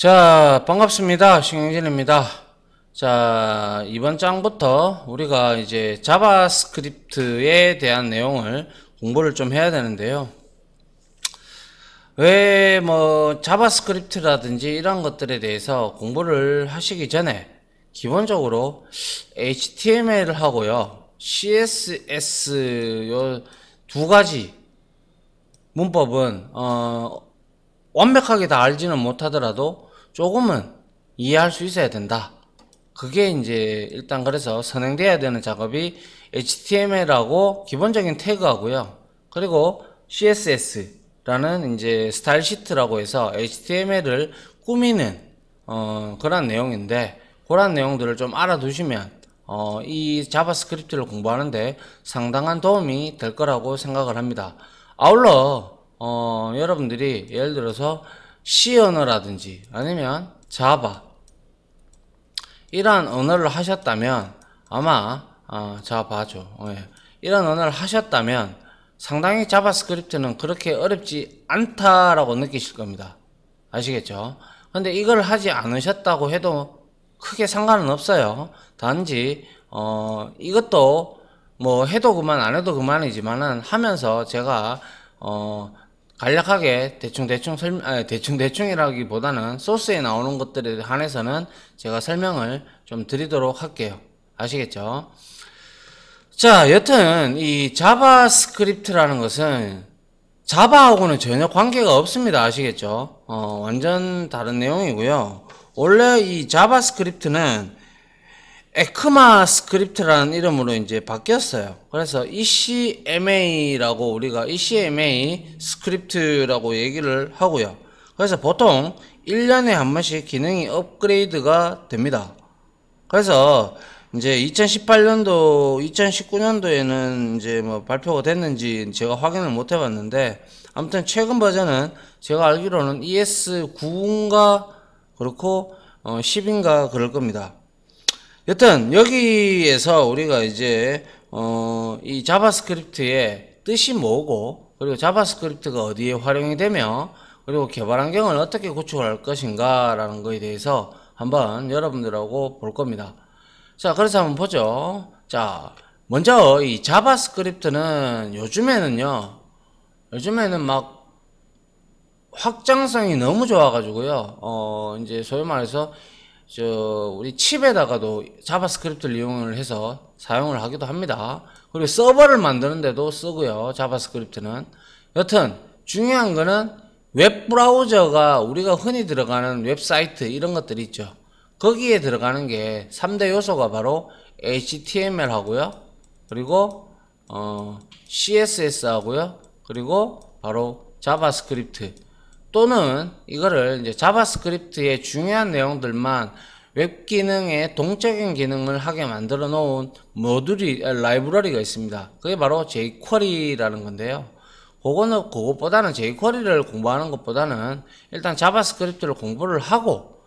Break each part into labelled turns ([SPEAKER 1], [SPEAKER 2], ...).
[SPEAKER 1] 자, 반갑습니다. 신경진입니다. 자, 이번 장부터 우리가 이제 자바스크립트에 대한 내용을 공부를 좀 해야 되는데요. 왜 뭐 자바스크립트라든지 이런 것들에 대해서 공부를 하시기 전에 기본적으로 HTML 하고요. CSS 요 두 가지 문법은 어, 완벽하게 다 알지는 못하더라도 조금은 이해할 수 있어야 된다. 그게 이제 일단 그래서 선행되어야 되는 작업이 HTML하고 기본적인 태그하고요. 그리고 CSS라는 이제 스타일 시트라고 해서 HTML을 꾸미는 어, 그런 내용인데 그런 내용들을 좀 알아두시면 어, 이 자바스크립트를 공부하는데 상당한 도움이 될 거라고 생각을 합니다. 아울러 어, 여러분들이 예를 들어서 C 언어라든지 아니면 자바 이런 언어를 하셨다면 아마 어, 자바죠 예. 이런 언어를 하셨다면 상당히 자바스크립트는 그렇게 어렵지 않다라고 느끼실 겁니다 아시겠죠 근데 이걸 하지 않으셨다고 해도 크게 상관은 없어요 단지 어, 이것도 뭐 해도 그만 안 해도 그만이지만은 하면서 제가 어, 간략하게 대충대충 설아 대충대충이라기보다는 소스에 나오는 것들에 한해서는 제가 설명을 좀 드리도록 할게요. 아시겠죠? 자, 여튼 이 자바스크립트라는 것은 자바하고는 전혀 관계가 없습니다. 아시겠죠? 어, 완전 다른 내용이고요. 원래 이 자바스크립트는 에크마 스크립트라는 이름으로 이제 바뀌었어요. 그래서 ECMA라고 우리가 ECMA 스크립트라고 얘기를 하고요. 그래서 보통 1년에 한 번씩 기능이 업그레이드가 됩니다. 그래서 이제 2018년도, 2019년도에는 이제 뭐 발표가 됐는지 제가 확인을 못 해봤는데, 아무튼 최근 버전은 제가 알기로는 ES9인가 그렇고, 어 10인가 그럴 겁니다. 여튼 여기에서 우리가 이제 어, 이 자바스크립트의 뜻이 뭐고 그리고 자바스크립트가 어디에 활용이 되며 그리고 개발 환경을 어떻게 구축할 것인가 라는 것에 대해서 한번 여러분들하고 볼 겁니다 자 그래서 한번 보죠 자 먼저 이 자바스크립트는 요즘에는요 요즘에는 막 확장성이 너무 좋아가지고요 어 이제 소위 말해서 저 우리 칩에다가도 자바스크립트를 이용을 해서 사용을 하기도 합니다. 그리고 서버를 만드는데도 쓰고요. 자바스크립트는 여튼 중요한 거는 웹 브라우저가 우리가 흔히 들어가는 웹사이트 이런 것들 이 있죠. 거기에 들어가는 게 3대 요소가 바로 HTML 하고요. 그리고 어, CSS 하고요. 그리고 바로 자바스크립트 또는 이거를 이제 자바스크립트의 중요한 내용들만 웹 기능의 동적인 기능을 하게 만들어 놓은 모듈이 아, 라이브러리가 있습니다. 그게 바로 jQuery라는 건데요. 그거는 그것보다는 jQuery를 공부하는 것보다는 일단 자바스크립트를 공부를 하고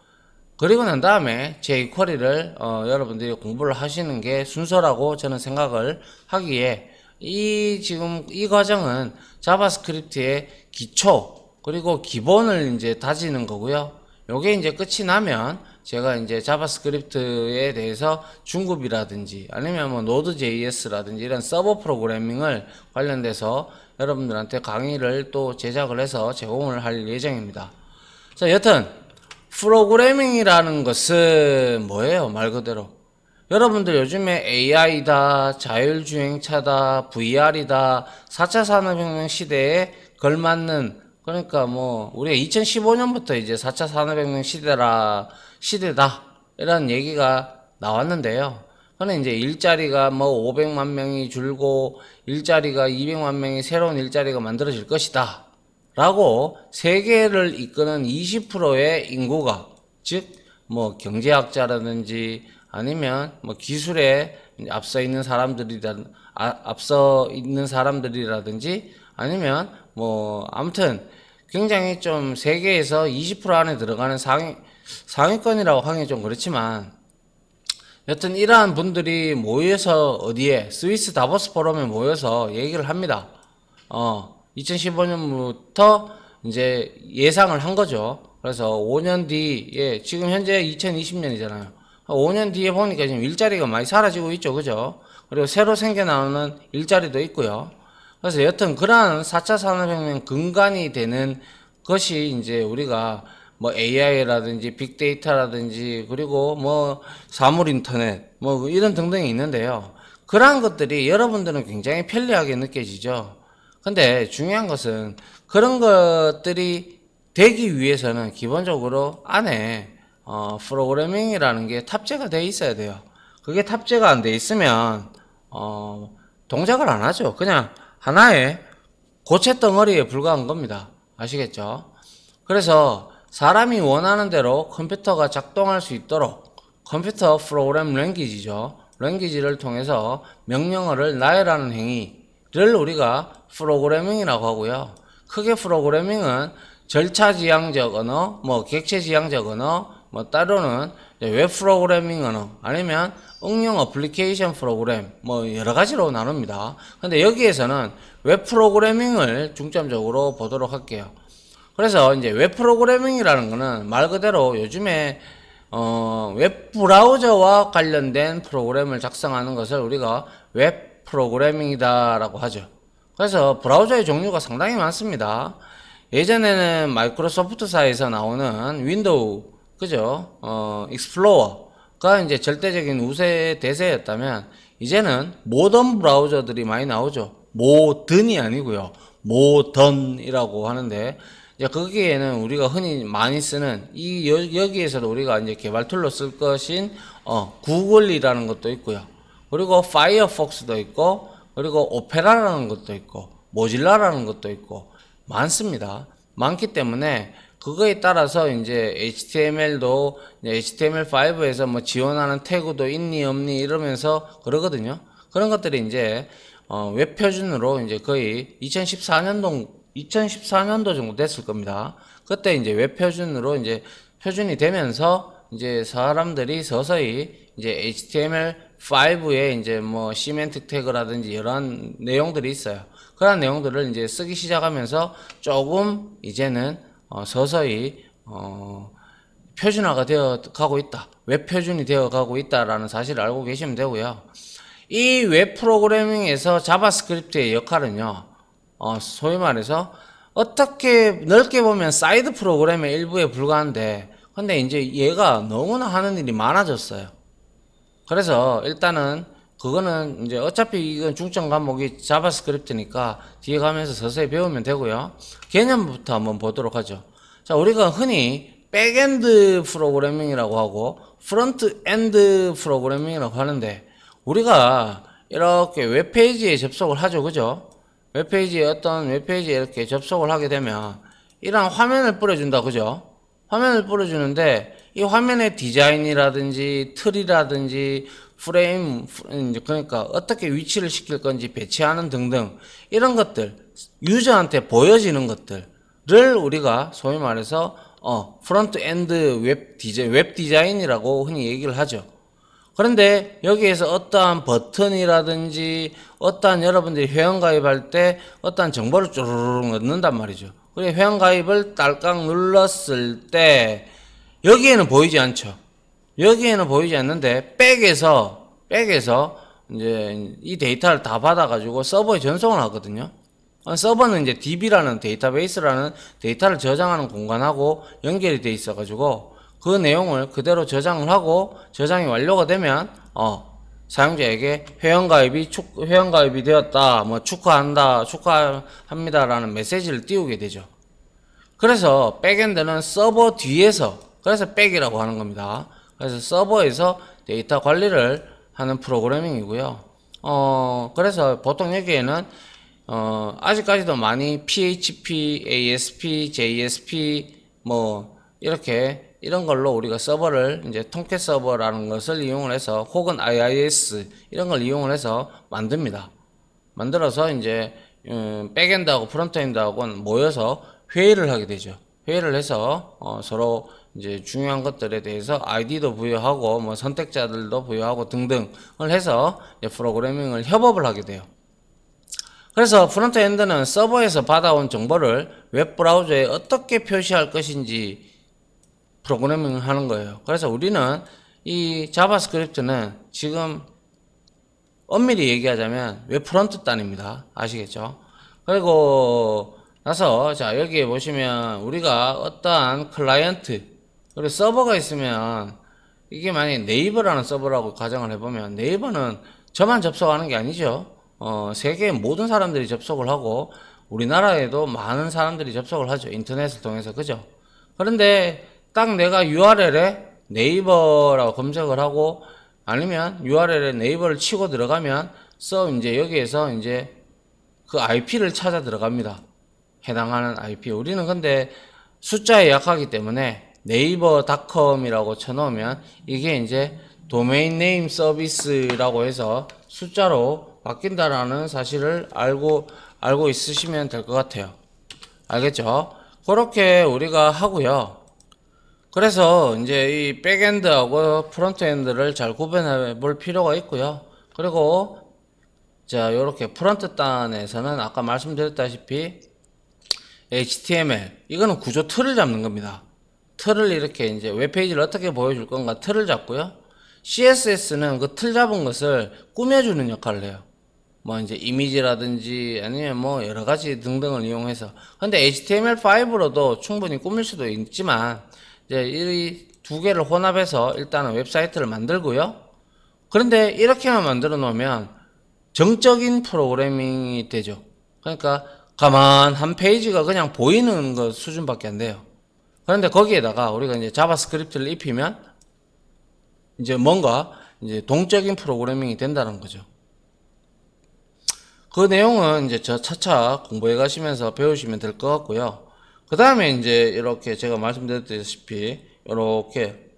[SPEAKER 1] 그리고 난 다음에 jQuery를 어, 여러분들이 공부를 하시는 게 순서라고 저는 생각을 하기에 이 지금 이 과정은 자바스크립트의 기초 그리고 기본을 이제 다지는 거고요. 요게 이제 끝이 나면 제가 이제 자바스크립트에 대해서 중급이라든지 아니면 뭐 노드.js라든지 이런 서버 프로그래밍을 관련돼서 여러분들한테 강의를 또 제작을 해서 제공을 할 예정입니다. 자, 여튼 프로그래밍이라는 것은 뭐예요? 말 그대로 여러분들 요즘에 AI다, 자율주행차다, VR이다, 4차 산업혁명 시대에 걸맞는 그러니까 뭐 우리가 2015년부터 이제 4차 산업혁명 시대라 시대다 이런 얘기가 나왔는데요. 그는 이제 일자리가 뭐 500만 명이 줄고 일자리가 200만 명이 새로운 일자리가 만들어질 것이다. 라고 세계를 이끄는 20%의 인구가 즉 뭐 경제학자라든지 아니면 뭐 기술에 앞서 있는 사람들이든 아, 앞서 있는 사람들이라든지 아니면 뭐 아무튼 굉장히 좀 세계에서 20% 안에 들어가는 상위 상위권이라고 하긴 좀 그렇지만 여튼 이러한 분들이 모여서 어디에 스위스 다보스 포럼에 모여서 얘기를 합니다. 어 2015년부터 이제 예상을 한 거죠. 그래서 5년 뒤에 지금 현재 2020년이잖아요. 5년 뒤에 보니까 지금 일자리가 많이 사라지고 있죠. 그죠? 그리고 새로 생겨나오는 일자리도 있고요. 그래서 여튼 그러한 4차 산업혁명 근간이 되는 것이 이제 우리가 뭐 AI라든지 빅데이터라든지 그리고 뭐 사물 인터넷 뭐 이런 등등이 있는데요. 그러한 것들이 여러분들은 굉장히 편리하게 느껴지죠. 근데 중요한 것은 그런 것들이 되기 위해서는 기본적으로 안에 어, 프로그래밍이라는 게 탑재가 돼 있어야 돼요. 그게 탑재가 안 돼 있으면 어, 동작을 안 하죠. 그냥 하나의 고체 덩어리에 불과한 겁니다. 아시겠죠? 그래서 사람이 원하는 대로 컴퓨터가 작동할 수 있도록 컴퓨터 프로그램 랭귀지죠. 랭귀지를 통해서 명령어를 나열하는 행위를 우리가 프로그래밍이라고 하고요. 크게 프로그래밍은 절차지향적 언어, 뭐 객체지향적 언어, 뭐 따로는 예, 웹 프로그래밍은 아니면 응용 어플리케이션 프로그램 뭐 여러 가지로 나눕니다. 근데 여기에서는 웹 프로그래밍을 중점적으로 보도록 할게요. 그래서 이제 웹 프로그래밍이라는 거는 말 그대로 요즘에 어, 웹 브라우저와 관련된 프로그램을 작성하는 것을 우리가 웹 프로그래밍이다라고 하죠. 그래서 브라우저의 종류가 상당히 많습니다. 예전에는 마이크로소프트사에서 나오는 윈도우 그죠? 어, 익스플로어가 이제 절대적인 우세 대세였다면 이제는 모던 브라우저들이 많이 나오죠. 모든이 아니고요. 모던이라고 하는데 이제 거기에는 우리가 흔히 많이 쓰는 이 여, 기에서도 우리가 이제 개발 툴로 쓸 것인 어, 구글이라는 것도 있고요. 그리고 파이어폭스도 있고 그리고 오페라라는 것도 있고 모질라라는 것도 있고 많습니다. 많기 때문에 그거에 따라서 이제 HTML도 HTML5에서 뭐 지원하는 태그도 있니 없니 이러면서 그러거든요. 그런 것들이 이제 어웹 표준으로 이제 거의 2014년도 2014년도 정도 됐을 겁니다. 그때 이제 웹 표준으로 이제 표준이 되면서 이제 사람들이 서서히 이제 HTML5에 이제 뭐 시멘틱 태그라든지 이런 내용들이 있어요. 그런 내용들을 이제 쓰기 시작하면서 조금 이제는 어, 서서히 어, 표준화가 되어 가고 있다. 웹 표준이 되어 가고 있다라는 사실을 알고 계시면 되고요. 이 웹 프로그래밍에서 자바스크립트의 역할은요. 어, 소위 말해서 어떻게 넓게 보면 사이드 프로그램의 일부에 불과한데 근데 이제 얘가 너무나 하는 일이 많아졌어요. 그래서 일단은 그거는 이제 어차피 이건 중점 과목이 자바스크립트니까 뒤에 가면서 서서히 배우면 되고요. 개념부터 한번 보도록 하죠. 자, 우리가 흔히 백엔드 프로그래밍이라고 하고 프론트엔드 프로그래밍이라고 하는데 우리가 이렇게 웹페이지에 접속을 하죠. 그죠? 웹페이지에 어떤 웹페이지에 이렇게 접속을 하게 되면 이런 화면을 뿌려준다. 그죠? 화면을 뿌려주는데 이 화면의 디자인이라든지 틀이라든지 프레임 그러니까 어떻게 위치를 시킬 건지 배치하는 등등 이런 것들 유저한테 보여지는 것들을 우리가 소위 말해서 어, 프론트 엔드 웹 디자인 웹 디자인이라고 흔히 얘기를 하죠. 그런데 여기에서 어떠한 버튼이라든지 어떠한 여러분들이 회원가입할 때 어떠한 정보를 쭈르르 넣는단 말이죠. 그리고 회원가입을 딸깍 눌렀을 때 여기에는 보이지 않죠. 여기에는 보이지 않는데 백에서 백에서 이제 이 데이터를 다 받아가지고 서버에 전송을 하거든요. 어, 서버는 이제 DB라는 데이터베이스라는 데이터를 저장하는 공간하고 연결이 돼 있어가지고 그 내용을 그대로 저장을 하고 저장이 완료가 되면 어 사용자에게 회원가입이 축, 회원가입이 되었다 뭐 축하한다 축하합니다라는 메시지를 띄우게 되죠. 그래서 백엔드는 서버 뒤에서 그래서 백이라고 하는 겁니다. 그래서 서버에서 데이터 관리를 하는 프로그래밍이고요. 어, 그래서 보통 여기에는 어, 아직까지도 많이 PHP, ASP, JSP 뭐 이렇게 이런 걸로 우리가 서버를 이제 통캣 서버라는 것을 이용을 해서 혹은 IIS 이런 걸 이용을 해서 만듭니다. 만들어서 이제 음, 백엔드하고 프론트엔드하고 모여서 회의를 하게 되죠. 회의를 해서 어, 서로 이제 중요한 것들에 대해서 아이디도 부여하고 뭐 선택자들도 부여하고 등등을 해서 프로그래밍을 협업을 하게 돼요. 그래서 프론트엔드는 서버에서 받아온 정보를 웹브라우저에 어떻게 표시할 것인지 프로그래밍을 하는 거예요. 그래서 우리는 이 자바스크립트는 지금 엄밀히 얘기하자면 웹 프론트 단입니다. 아시겠죠? 그리고 나서 자 여기에 보시면 우리가 어떠한 클라이언트 그리고 서버가 있으면 이게 만약에 네이버라는 서버라고 가정을 해보면 네이버는 저만 접속하는 게 아니죠. 어, 세계 모든 사람들이 접속을 하고 우리나라에도 많은 사람들이 접속을 하죠. 인터넷을 통해서. 그죠? 그런데 딱 내가 URL에 네이버라고 검색을 하고 아니면 URL에 네이버를 치고 들어가면 서 이제 여기에서 이제 그 IP를 찾아 들어갑니다. 해당하는 IP. 우리는 근데 숫자에 약하기 때문에 네이버닷컴이라고 쳐놓으면 이게 이제 도메인 네임 서비스라고 해서 숫자로 바뀐다라는 사실을 알고 알고 있으시면 될 것 같아요. 알겠죠? 그렇게 우리가 하고요. 그래서 이제 이 백엔드하고 프론트엔드를 잘 구분해 볼 필요가 있고요. 그리고 자, 이렇게 프론트 단에서는 아까 말씀드렸다시피 HTML 이거는 구조 틀을 잡는 겁니다. 틀을 이렇게 이제 웹페이지를 어떻게 보여줄 건가 틀을 잡고요. CSS는 그 틀 잡은 것을 꾸며주는 역할을 해요. 뭐 이제 이미지라든지 아니면 뭐 여러 가지 등등을 이용해서 근데 HTML5로도 충분히 꾸밀 수도 있지만 이제 이 두 개를 혼합해서 일단은 웹사이트를 만들고요. 그런데 이렇게만 만들어 놓으면 정적인 프로그래밍이 되죠. 그러니까 가만 한 페이지가 그냥 보이는 것 수준밖에 안 돼요. 그런데 거기에다가 우리가 이제 자바스크립트를 입히면 이제 뭔가 이제 동적인 프로그래밍이 된다는 거죠. 그 내용은 이제 저 차차 공부해 가시면서 배우시면 될 것 같고요. 그 다음에 이제 이렇게 제가 말씀드렸다시피 이렇게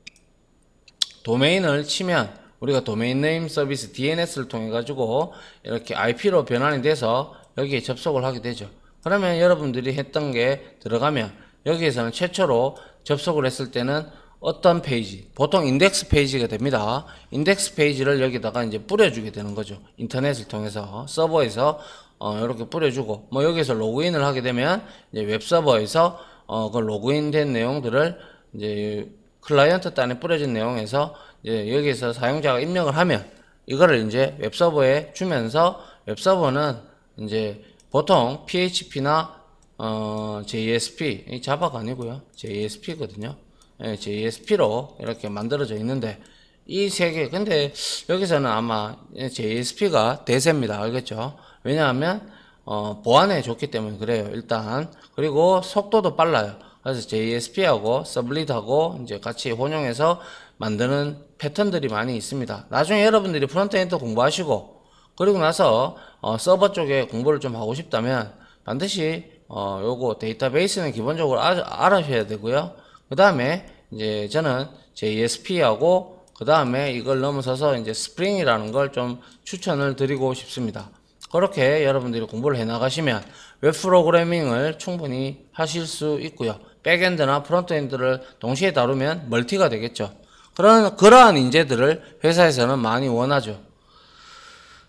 [SPEAKER 1] 도메인을 치면 우리가 도메인 네임 서비스 DNS를 통해 가지고 이렇게 IP로 변환이 돼서 여기에 접속을 하게 되죠. 그러면 여러분들이 했던 게 들어가면 여기에서는 최초로 접속을 했을 때는 어떤 페이지 보통 인덱스 페이지가 됩니다 인덱스 페이지를 여기다가 이제 뿌려주게 되는 거죠 인터넷을 통해서 서버에서 어, 이렇게 뿌려주고 뭐 여기서 로그인을 하게 되면 이제 웹 서버에서 어, 그 로그인된 내용들을 이제 클라이언트 단에 뿌려진 내용에서 이제 여기에서 사용자가 입력을 하면 이거를 이제 웹 서버에 주면서 웹 서버는 이제 보통 PHP나 어, JSP, 이 자바가 아니고요. JSP거든요. 예, JSP로 이렇게 만들어져 있는데 이 세 개, 근데 여기서는 아마 JSP가 대세입니다. 알겠죠? 왜냐하면 어, 보안에 좋기 때문에 그래요. 일단 그리고 속도도 빨라요. 그래서 JSP하고 서블릿하고 이제 같이 혼용해서 만드는 패턴들이 많이 있습니다. 나중에 여러분들이 프론트엔드 공부하시고 그리고 나서 어, 서버 쪽에 공부를 좀 하고 싶다면 반드시 어, 요거 데이터베이스는 기본적으로 아, 알아셔야 되고요. 그 다음에 이제 저는 JSP하고 그 다음에 이걸 넘어서서 이제 스프링이라는 걸 좀 추천을 드리고 싶습니다. 그렇게 여러분들이 공부를 해 나가시면 웹 프로그래밍을 충분히 하실 수 있고요. 백엔드나 프론트엔드를 동시에 다루면 멀티가 되겠죠. 그런 그러한 인재들을 회사에서는 많이 원하죠.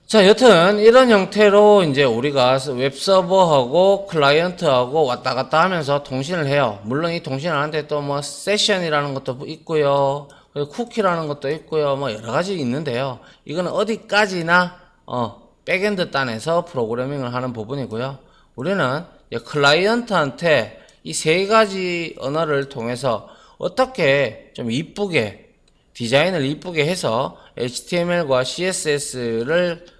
[SPEAKER 1] 자, 여튼 이런 형태로 이제 우리가 웹 서버하고 클라이언트하고 왔다 갔다 하면서 통신을 해요. 물론 이 통신하는데 또 뭐 세션이라는 것도 있고요. 쿠키라는 것도 있고요. 뭐 여러 가지 있는데요. 이거는 어디까지나 어, 백엔드 단에서 프로그래밍을 하는 부분이고요. 우리는 클라이언트한테 이 세 가지 언어를 통해서 어떻게 좀 이쁘게 디자인을 이쁘게 해서 HTML과 CSS를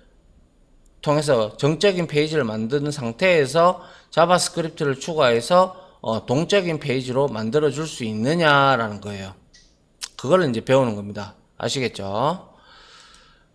[SPEAKER 1] 통해서 정적인 페이지를 만드는 상태에서 자바스크립트를 추가해서 어, 동적인 페이지로 만들어 줄 수 있느냐라는 거예요. 그걸 이제 배우는 겁니다. 아시겠죠?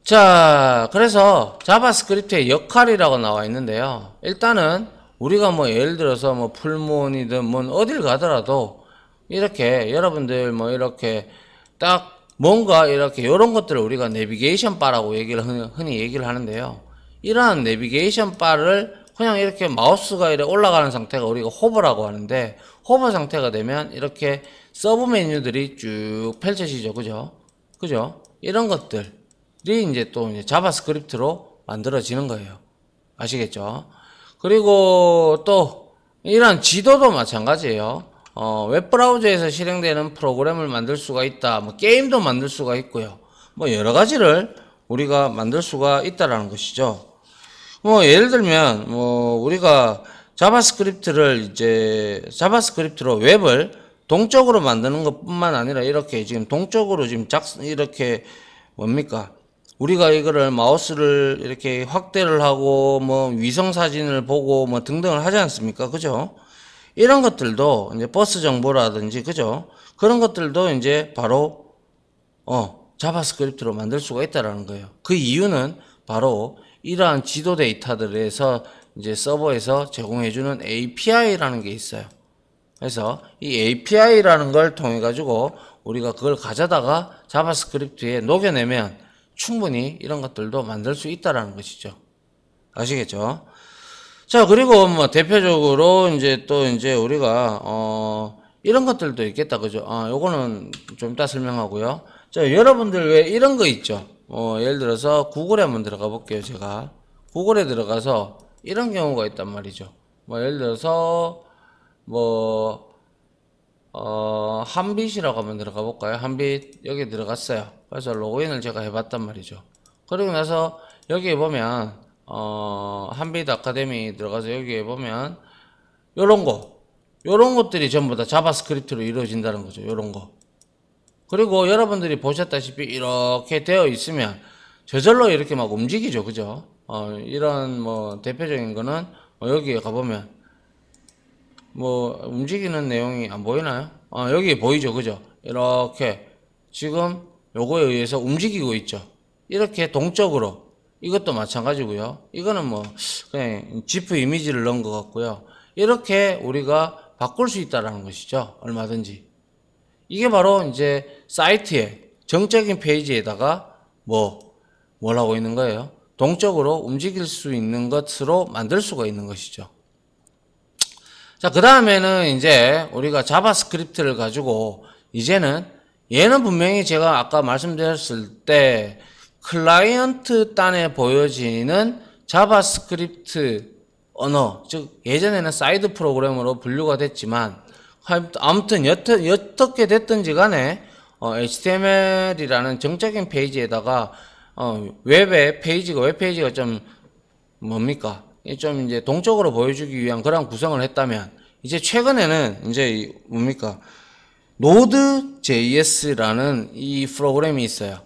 [SPEAKER 1] 자, 그래서 자바스크립트의 역할이라고 나와 있는데요. 일단은 우리가 뭐 예를 들어서 뭐 풀문이든 뭔 어딜 가더라도 이렇게 여러분들 뭐 이렇게 딱 뭔가 이렇게 이런 것들을 우리가 내비게이션 바라고 얘기를 흔히 얘기를 하는데요. 이러한 내비게이션 바를 그냥 이렇게 마우스가 이렇게 올라가는 상태가 우리가 호버라고 하는데 호버 상태가 되면 이렇게 서브 메뉴들이 쭉 펼쳐지죠 그죠 그죠 이런 것들이 이제 또 이제 자바스크립트로 만들어지는 거예요 아시겠죠 그리고 또 이런 지도도 마찬가지예요 어, 웹브라우저에서 실행되는 프로그램을 만들 수가 있다 뭐 게임도 만들 수가 있고요 뭐 여러 가지를 우리가 만들 수가 있다라는 것이죠 뭐 예를 들면 뭐 우리가 자바스크립트를 이제 자바스크립트로 웹을 동적으로 만드는 것뿐만 아니라 이렇게 지금 동적으로 지금 작 이렇게 뭡니까 우리가 이거를 마우스를 이렇게 확대를 하고 뭐 위성 사진을 보고 뭐 등등을 하지 않습니까 그죠 이런 것들도 이제 버스 정보라든지 그죠 그런 것들도 이제 바로 어 자바스크립트로 만들 수가 있다라는 거예요 그 이유는 바로 이러한 지도 데이터들에서 이제 서버에서 제공해주는 API라는 게 있어요. 그래서 이 API라는 걸 통해 가지고 우리가 그걸 가져다가 자바스크립트에 녹여내면 충분히 이런 것들도 만들 수 있다라는 것이죠. 아시겠죠? 자 그리고 뭐 대표적으로 이제 또 이제 우리가 어 이런 것들도 있겠다 그죠? 아 요거는 좀 이따 설명하고요. 자 여러분들 왜 이런 거 있죠? 어, 예를 들어서 구글에 한번 들어가 볼게요, 제가. 구글에 들어가서 이런 경우가 있단 말이죠. 뭐, 예를 들어서, 뭐, 어, 한빛이라고 한번 들어가 볼까요? 한빛, 여기 들어갔어요. 그래서 로그인을 제가 해봤단 말이죠. 그리고 나서 여기에 보면, 어, 한빛 아카데미 들어가서 여기에 보면, 요런 거, 요런 것들이 전부 다 자바스크립트로 이루어진다는 거죠. 요런 거. 그리고 여러분들이 보셨다시피 이렇게 되어 있으면 저절로 이렇게 막 움직이죠. 그죠? 어, 이런 뭐 대표적인 거는 어, 여기에 가보면 뭐 움직이는 내용이 안 보이나요? 어, 여기 보이죠. 그죠? 이렇게 지금 요거에 의해서 움직이고 있죠. 이렇게 동적으로 이것도 마찬가지고요. 이거는 뭐 그냥 지프 이미지를 넣은 것 같고요. 이렇게 우리가 바꿀 수 있다라는 것이죠. 얼마든지. 이게 바로 이제 사이트에 정적인 페이지에다가 뭐 뭘하고 있는 거예요? 동적으로 움직일 수 있는 것으로 만들 수가 있는 것이죠. 자, 그 다음에는 이제 우리가 자바스크립트를 가지고 이제는 얘는 분명히 제가 아까 말씀드렸을 때 클라이언트 단에 보여지는 자바스크립트 언어, 즉 예전에는 사이드 프로그램으로 분류가 됐지만 아무튼 여태, 어떻게 됐든지 간에 어, HTML이라는 정적인 페이지에다가 어, 웹의 페이지가 웹페이지가 좀 뭡니까? 좀 이제 동적으로 보여주기 위한 그런 구성을 했다면 이제 최근에는 이제 뭡니까? Node.js라는 이 프로그램이 있어요.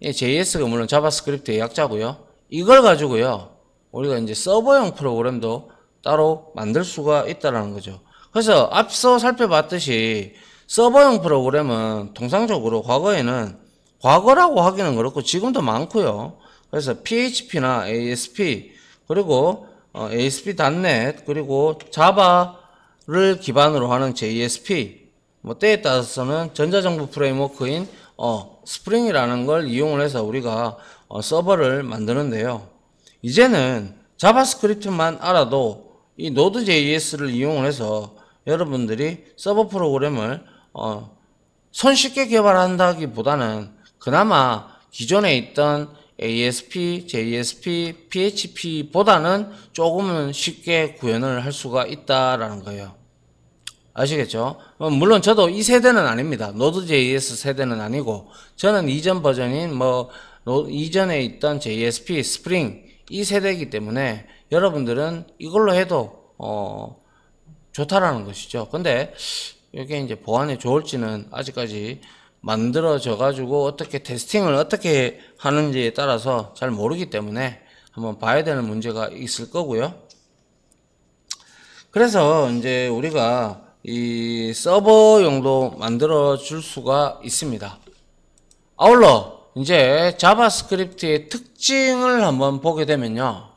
[SPEAKER 1] 이 예, JS가 물론 자바스크립트의 약자고요. 이걸 가지고요. 우리가 이제 서버용 프로그램도 따로 만들 수가 있다라는 거죠. 그래서 앞서 살펴봤듯이 서버용 프로그램은 통상적으로 과거에는 과거라고 하기는 그렇고 지금도 많고요. 그래서 PHP나 ASP 그리고 어, ASP.NET 그리고 자바를 기반으로 하는 JSP 뭐 때에 따라서는 전자정보 프레임워크인 어, 스프링이라는 걸 이용을 해서 우리가 어, 서버를 만드는데요. 이제는 자바스크립트만 알아도 이 노드.js를 이용을 해서 여러분들이 서버 프로그램을 어, 손쉽게 개발한다기보다는 그나마 기존에 있던 ASP, JSP, PHP보다는 조금은 쉽게 구현을 할 수가 있다라는 거예요. 아시겠죠? 어, 물론 저도 이 세대는 아닙니다. 노드.js 세대는 아니고 저는 이전 버전인 뭐 이전에 있던 JSP, 스프링 이 세대이기 때문에 여러분들은 이걸로 해도 어, 좋다라는 것이죠. 근데 이게 이제 보안에 좋을지는 아직까지 만들어져 가지고 어떻게 테스팅을 어떻게 하는지에 따라서 잘 모르기 때문에 한번 봐야 되는 문제가 있을 거고요. 그래서 이제 우리가 이 서버용도 만들어 줄 수가 있습니다. 아울러 이제 자바스크립트의 특징을 한번 보게 되면요.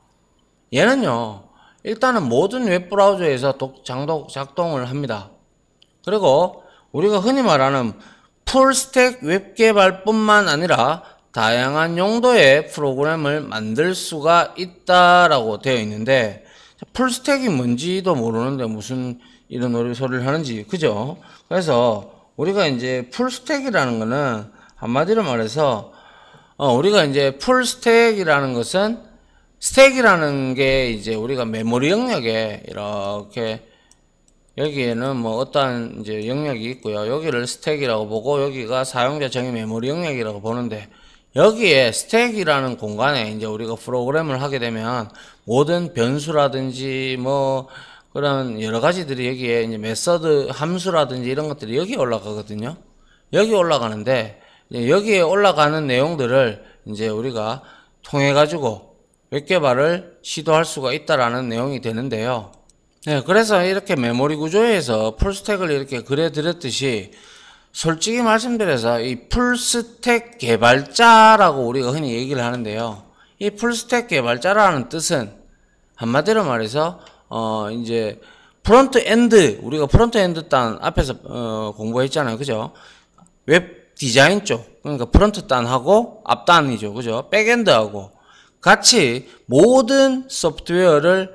[SPEAKER 1] 얘는요. 일단은 모든 웹 브라우저에서 독, 장독, 작동을 합니다. 그리고 우리가 흔히 말하는 풀스택 웹 개발뿐만 아니라 다양한 용도의 프로그램을 만들 수가 있다라고 되어 있는데 풀스택이 뭔지도 모르는데 무슨 이런 소리를 하는지 그죠? 그래서 우리가 이제 풀스택이라는 것은 한마디로 말해서 어, 우리가 이제 풀스택이라는 것은 스택이라는 게 이제 우리가 메모리 영역에 이렇게 여기에는 뭐 어떠한 이제 영역이 있고요. 여기를 스택이라고 보고 여기가 사용자 정의 메모리 영역이라고 보는데 여기에 스택이라는 공간에 이제 우리가 프로그램을 하게 되면 모든 변수라든지 뭐 그런 여러 가지들이 여기에 이제 메서드 함수라든지 이런 것들이 여기 올라가거든요. 여기 올라가는데 여기에 올라가는 내용들을 이제 우리가 통해 가지고 웹 개발을 시도할 수가 있다라는 내용이 되는데요. 네, 그래서 이렇게 메모리 구조에서 풀스택을 이렇게 그려드렸듯이 솔직히 말씀드려서 이 풀스택 개발자라고 우리가 흔히 얘기를 하는데요. 이 풀스택 개발자라는 뜻은 한마디로 말해서 어 이제 프론트 엔드 우리가 프론트 엔드 단 앞에서 어 공부했잖아요. 그죠? 웹 디자인 쪽. 그러니까 프론트 단하고 앞단이죠. 그죠? 백엔드하고 같이 모든 소프트웨어를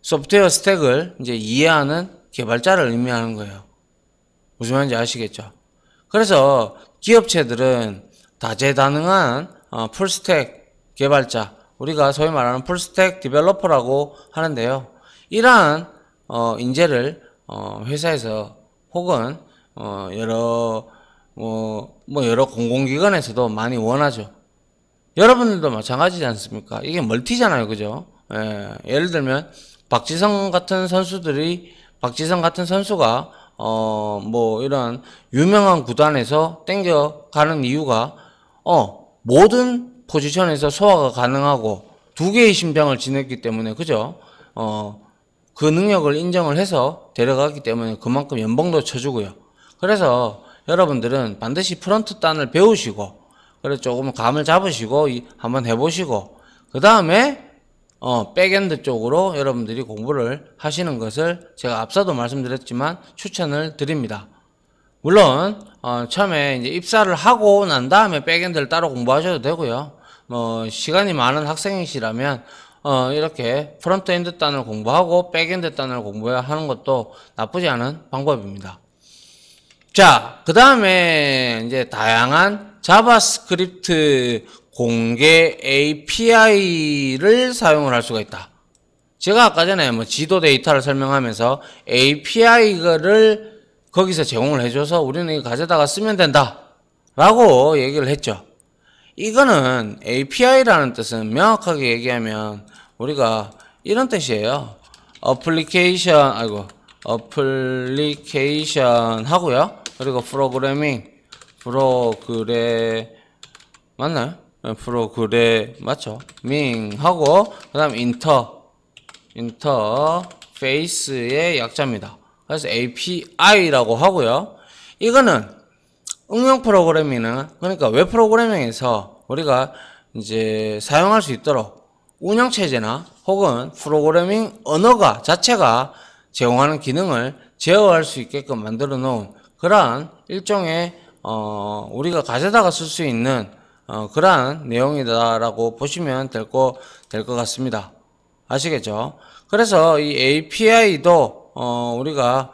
[SPEAKER 1] 소프트웨어 스택을 이제 이해하는 개발자를 의미하는 거예요. 무슨 말인지 아시겠죠? 그래서 기업체들은 다재다능한 풀스택 어, 개발자, 우리가 소위 말하는 풀스택 디벨로퍼라고 하는데요. 이러한 어, 인재를 어, 회사에서 혹은 여러 뭐, 뭐 여러 공공기관에서도 많이 원하죠. 여러분들도 마찬가지지 않습니까? 이게 멀티잖아요. 그죠? 예, 를 들면 박지성 같은 선수들이 박지성 같은 선수가 어뭐 이런 유명한 구단에서 땡겨 가는 이유가 어 모든 포지션에서 소화가 가능하고 두 개의 심장을 지냈기 때문에 그죠? 어그 능력을 인정을 해서 데려가기 때문에 그만큼 연봉도 쳐주고요. 그래서 여러분들은 반드시 프런트 단을 배우시고 그래서 조금 감을 잡으시고 한번 해보시고 그 다음에 어, 백엔드 쪽으로 여러분들이 공부를 하시는 것을 제가 앞서도 말씀드렸지만 추천을 드립니다. 물론 어, 처음에 이제 입사를 하고 난 다음에 백엔드를 따로 공부하셔도 되고요. 뭐 시간이 많은 학생이시라면 어, 이렇게 프론트엔드 단을 공부하고 백엔드 단을 공부하는 해야 것도 나쁘지 않은 방법입니다. 자, 그 다음에 이제 다양한 자바스크립트 공개 API를 사용을 할 수가 있다. 제가 아까 전에 뭐 지도 데이터를 설명하면서 API를 거기서 제공을 해줘서 우리는 이거 가져다가 쓰면 된다. 라고 얘기를 했죠. 이거는 API라는 뜻은 명확하게 얘기하면 우리가 이런 뜻이에요. 어플리케이션, 아이고, 어플리케이션 하고요. 그리고 프로그래밍 프로그래 맞나요? 네, 프로그래 맞죠? 밍 하고 그다음 인터 인터페이스의 약자입니다. 그래서 API라고 하고요. 이거는 응용 프로그래밍은 그러니까 웹 프로그래밍에서 우리가 이제 사용할 수 있도록 운영 체제나 혹은 프로그래밍 언어가 자체가 제공하는 기능을 제어할 수 있게끔 만들어 놓은 그러한 일종의 어, 우리가 가져다가 쓸 수 있는 어, 그러한 내용이다라고 보시면 될 거될것 같습니다. 아시겠죠? 그래서 이 API도 어, 우리가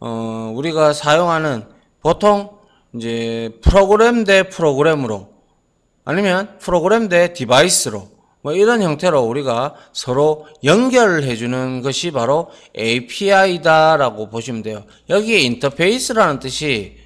[SPEAKER 1] 어, 우리가 사용하는 보통 이제 프로그램 대 프로그램으로 아니면 프로그램 대 디바이스로 뭐 이런 형태로 우리가 서로 연결을 해주는 것이 바로 API다라고 보시면 돼요. 여기에 인터페이스라는 뜻이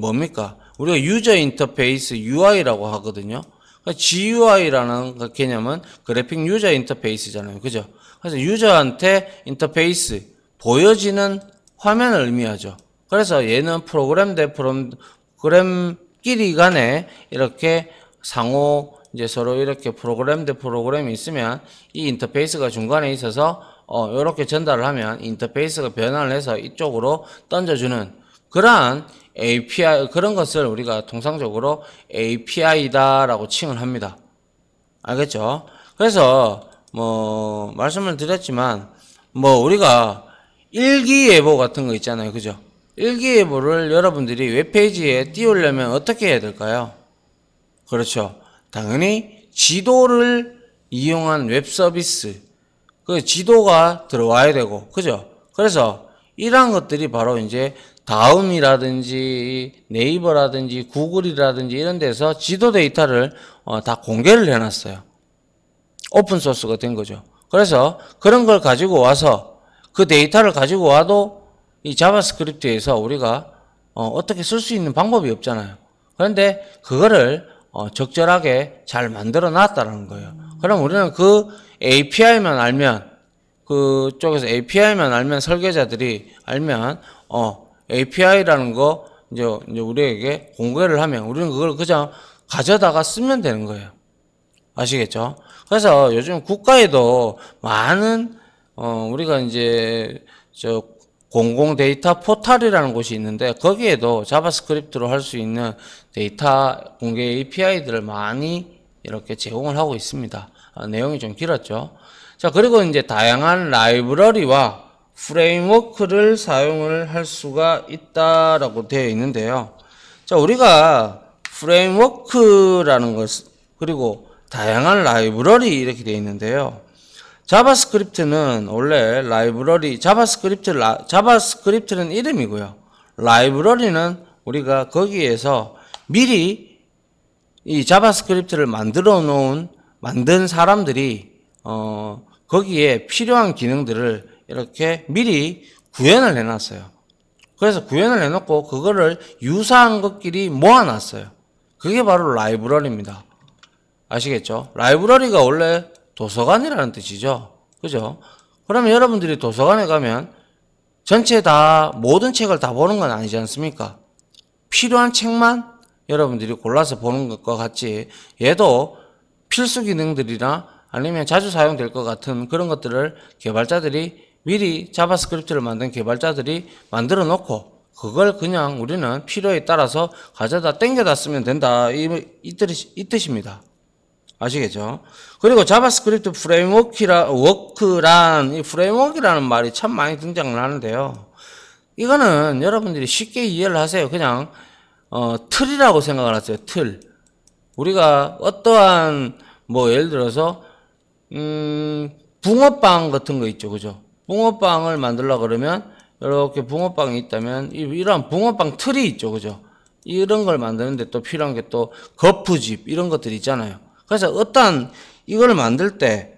[SPEAKER 1] 뭡니까? 우리가 유저 인터페이스 UI라고 하거든요. 그러니까 GUI라는 그 개념은 그래픽 유저 인터페이스잖아요. 그죠? 그래서 유저한테 인터페이스, 보여지는 화면을 의미하죠. 그래서 얘는 프로그램 대 프로그램끼리 간에 이렇게 상호 이제 서로 이렇게 프로그램 대 프로그램이 있으면 이 인터페이스가 중간에 있어서 어, 이렇게 전달을 하면 인터페이스가 변환을 해서 이쪽으로 던져주는 그러한 API 그런 것을 우리가 통상적으로 API다라고 칭을 합니다. 알겠죠? 그래서 뭐 말씀을 드렸지만 뭐 우리가 일기예보 같은 거 있잖아요. 그죠? 일기예보를 여러분들이 웹페이지에 띄우려면 어떻게 해야 될까요? 그렇죠. 당연히 지도를 이용한 웹 서비스 그 지도가 들어와야 되고 그죠? 그래서 이러한 것들이 바로 이제 다음이라든지 네이버라든지 구글이라든지 이런 데서 지도 데이터를 어, 다 공개를 해놨어요. 오픈소스가 된 거죠. 그래서 그런 걸 가지고 와서 그 데이터를 가지고 와도 이 자바스크립트에서 우리가 어, 어떻게 쓸 수 있는 방법이 없잖아요. 그런데 그거를 어, 적절하게 잘 만들어 놨다는 거예요. 그럼 우리는 그 API만 알면 그쪽에서 API만 알면 설계자들이 알면 어 API라는 거 이제, 이제 우리에게 공개를 하면 우리는 그걸 그냥 가져다가 쓰면 되는 거예요. 아시겠죠? 그래서 요즘 국가에도 많은 어 우리가 이제 저 공공 데이터 포탈이라는 곳이 있는데 거기에도 자바스크립트로 할 수 있는 데이터 공개 API들을 많이 이렇게 제공을 하고 있습니다. 아, 내용이 좀 길었죠. 자 그리고 이제 다양한 라이브러리와 프레임워크를 사용을 할 수가 있다라고 되어 있는데요. 자 우리가 프레임워크라는 것 그리고 다양한 라이브러리 이렇게 되어 있는데요. 자바스크립트는 원래 라이브러리 자바스크립트 라, 자바스크립트는 이름이고요. 라이브러리는 우리가 거기에서 미리 이 자바스크립트를 만들어 놓은 만든 사람들이 어 거기에 필요한 기능들을 이렇게 미리 구현을 해 놨어요. 그래서 구현을 해 놓고 그거를 유사한 것끼리 모아 놨어요. 그게 바로 라이브러리입니다. 아시겠죠? 라이브러리가 원래 도서관이라는 뜻이죠. 그죠? 그러면 여러분들이 도서관에 가면 전체 다 모든 책을 다 보는 건 아니지 않습니까? 필요한 책만 여러분들이 골라서 보는 것과 같이 얘도 필수 기능들이나 아니면 자주 사용될 것 같은 그런 것들을 개발자들이 미리 자바스크립트를 만든 개발자들이 만들어 놓고 그걸 그냥 우리는 필요에 따라서 가져다 땡겨다 쓰면 된다 이, 이, 뜻, 이 뜻입니다. 아시겠죠? 그리고 자바스크립트 프레임워크라, 워크란, 이 프레임워크라는 말이 참 많이 등장을 하는데요. 이거는 여러분들이 쉽게 이해를 하세요. 그냥, 어, 틀이라고 생각을 하세요. 틀. 우리가 어떠한, 뭐, 예를 들어서, 음, 붕어빵 같은 거 있죠. 그죠? 붕어빵을 만들려 그러면, 이렇게 붕어빵이 있다면, 이런 붕어빵 틀이 있죠. 그죠? 이런 걸 만드는데 또 필요한 게 또 거푸집, 이런 것들 이 있잖아요. 그래서 어떤 이걸 만들 때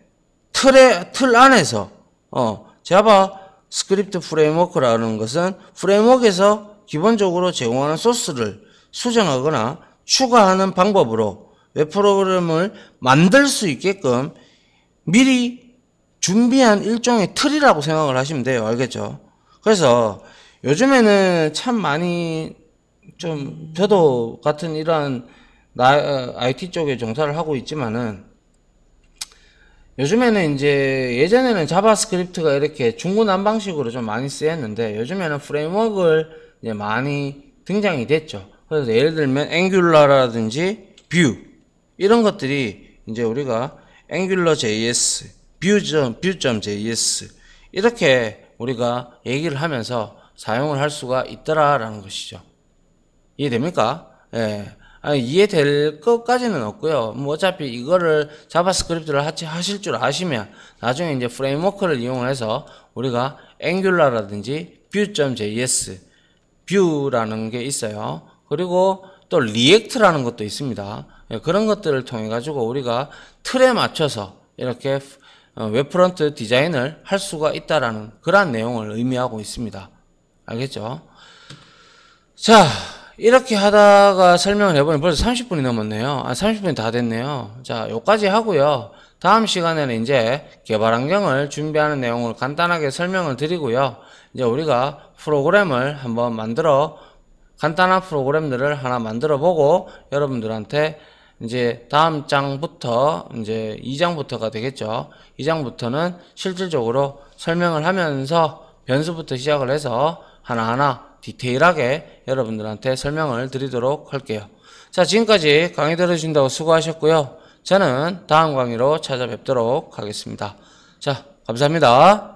[SPEAKER 1] 틀에 틀 안에서 어 자바 스크립트 프레임워크라는 것은 프레임워크에서 기본적으로 제공하는 소스를 수정하거나 추가하는 방법으로 웹 프로그램을 만들 수 있게끔 미리 준비한 일종의 틀이라고 생각을 하시면 돼요. 알겠죠? 그래서 요즘에는 참 많이 좀 저도 같은 이런 나, IT 어, 쪽에 종사를 하고 있지만은 요즘에는 이제 예전에는 자바스크립트가 이렇게 중구난방식으로 좀 많이 쓰였는데 요즘에는 프레임워크를 이제 많이 등장이 됐죠. 그래서 예를 들면 앵귤러라든지 뷰 이런 것들이 이제 우리가 앵귤러 JS, 뷰점 뷰점 JS 이렇게 우리가 얘기를 하면서 사용을 할 수가 있더라라는 것이죠. 이해됩니까? 예. 아, 이해될 것까지는 없고요. 뭐 어차피 이거를 자바스크립트를 하시, 하실 줄 아시면 나중에 이제 프레임워크를 이용해서 우리가 앵귤라라든지 뷰 j s 뷰라는 게 있어요. 그리고 또 리액트라는 것도 있습니다. 예, 그런 것들을 통해 가지고 우리가 틀에 맞춰서 이렇게 어, 웹프런트 디자인을 할 수가 있다라는 그러한 내용을 의미하고 있습니다. 알겠죠? 자, 이렇게 하다가 설명을 해보니 벌써 30분이 넘었네요. 아, 30분이 다 됐네요. 자, 요까지 하고요. 다음 시간에는 이제 개발 환경을 준비하는 내용을 간단하게 설명을 드리고요. 이제 우리가 프로그램을 한번 만들어 간단한 프로그램들을 하나 만들어 보고 여러분들한테 이제 다음 장부터 이제 2장부터가 되겠죠. 2장부터는 실질적으로 설명을 하면서 변수부터 시작을 해서 하나하나 디테일하게 여러분들한테 설명을 드리도록 할게요. 자, 지금까지 강의 들어주신다고 수고하셨고요. 저는 다음 강의로 찾아뵙도록 하겠습니다. 자, 감사합니다.